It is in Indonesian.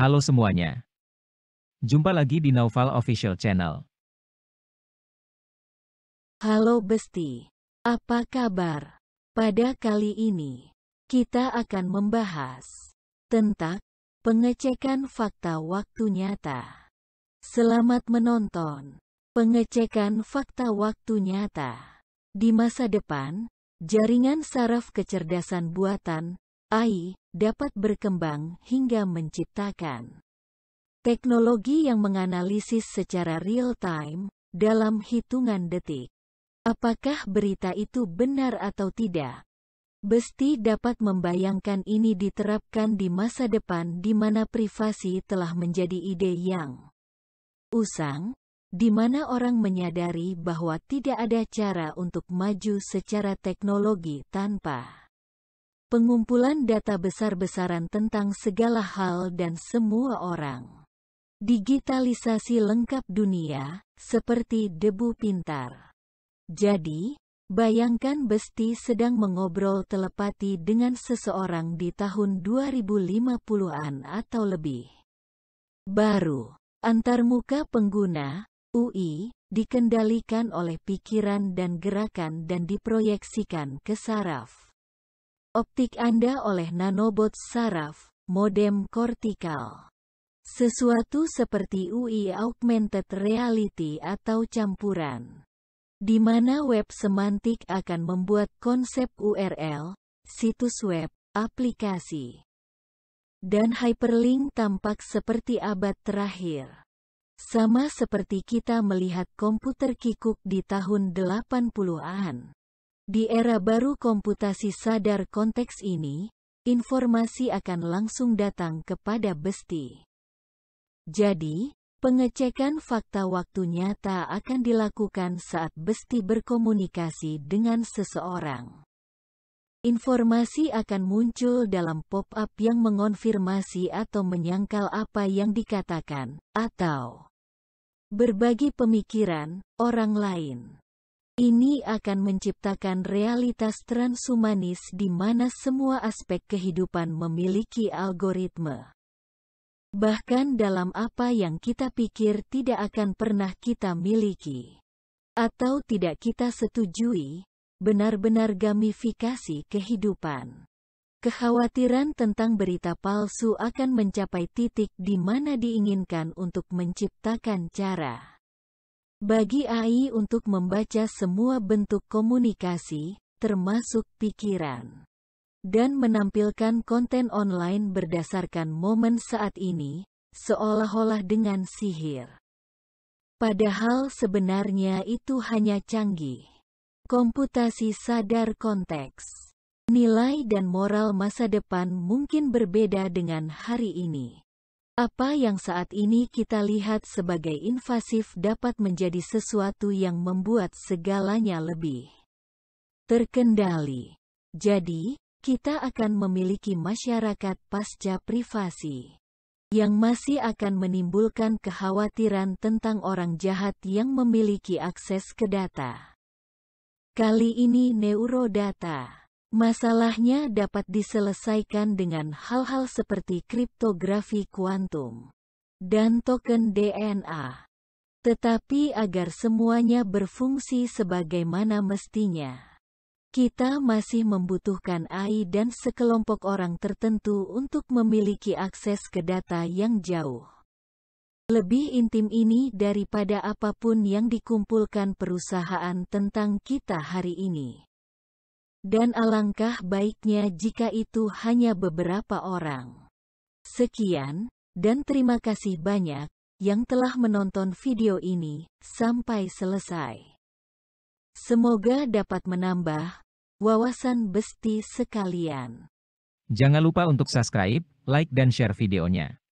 Halo semuanya. Jumpa lagi di Naufal Official Channel. Halo Besti. Apa kabar? Pada kali ini, kita akan membahas tentang pengecekan fakta waktu nyata. Selamat menonton. Pengecekan fakta waktu nyata. Di masa depan, jaringan saraf kecerdasan buatan AI dapat berkembang hingga menciptakan teknologi yang menganalisis secara real-time dalam hitungan detik. Apakah berita itu benar atau tidak? Besti dapat membayangkan ini diterapkan di masa depan di mana privasi telah menjadi ide yang usang, di mana orang menyadari bahwa tidak ada cara untuk maju secara teknologi tanpa pengumpulan data besar-besaran tentang segala hal dan semua orang. Digitalisasi lengkap dunia, seperti debu pintar. Jadi, bayangkan Besti sedang mengobrol telepati dengan seseorang di tahun 2050-an atau lebih. Baru, antarmuka pengguna, UI, dikendalikan oleh pikiran dan gerakan dan diproyeksikan ke saraf. Optik Anda oleh nanobot saraf, modem kortikal. Sesuatu seperti UI augmented reality atau campuran. Di mana web semantik akan membuat konsep URL, situs web, aplikasi, dan hyperlink tampak seperti abad terakhir. Sama seperti kita melihat komputer kikuk di tahun 80-an. Di era baru komputasi sadar konteks ini, informasi akan langsung datang kepada besti. Jadi, pengecekan fakta waktu nyata akan dilakukan saat besti berkomunikasi dengan seseorang. Informasi akan muncul dalam pop-up yang mengonfirmasi atau menyangkal apa yang dikatakan, atau berbagi pemikiran orang lain. Ini akan menciptakan realitas transhumanis di mana semua aspek kehidupan memiliki algoritme. Bahkan dalam apa yang kita pikir tidak akan pernah kita miliki. Atau tidak kita setujui, benar-benar gamifikasi kehidupan. Kekhawatiran tentang berita palsu akan mencapai titik di mana diinginkan untuk menciptakan cara bagi AI untuk membaca semua bentuk komunikasi, termasuk pikiran, dan menampilkan konten online berdasarkan momen saat ini, seolah-olah dengan sihir. Padahal sebenarnya itu hanya canggih. Komputasi sadar konteks. Nilai dan moral masa depan mungkin berbeda dengan hari ini. Apa yang saat ini kita lihat sebagai invasif dapat menjadi sesuatu yang membuat segalanya lebih terkendali. Jadi, kita akan memiliki masyarakat pasca privasi yang masih akan menimbulkan kekhawatiran tentang orang jahat yang memiliki akses ke data. Kali ini neurodata Masalahnya dapat diselesaikan dengan hal-hal seperti kriptografi kuantum dan token DNA. Tetapi agar semuanya berfungsi sebagaimana mestinya, kita masih membutuhkan AI dan sekelompok orang tertentu untuk memiliki akses ke data yang jauh. Lebih intim ini daripada apapun yang dikumpulkan perusahaan tentang kita hari ini. Dan alangkah baiknya jika itu hanya beberapa orang. Sekian, dan terima kasih banyak, yang telah menonton video ini, sampai selesai. Semoga dapat menambah, wawasan besti sekalian. Jangan lupa untuk subscribe, like dan share videonya.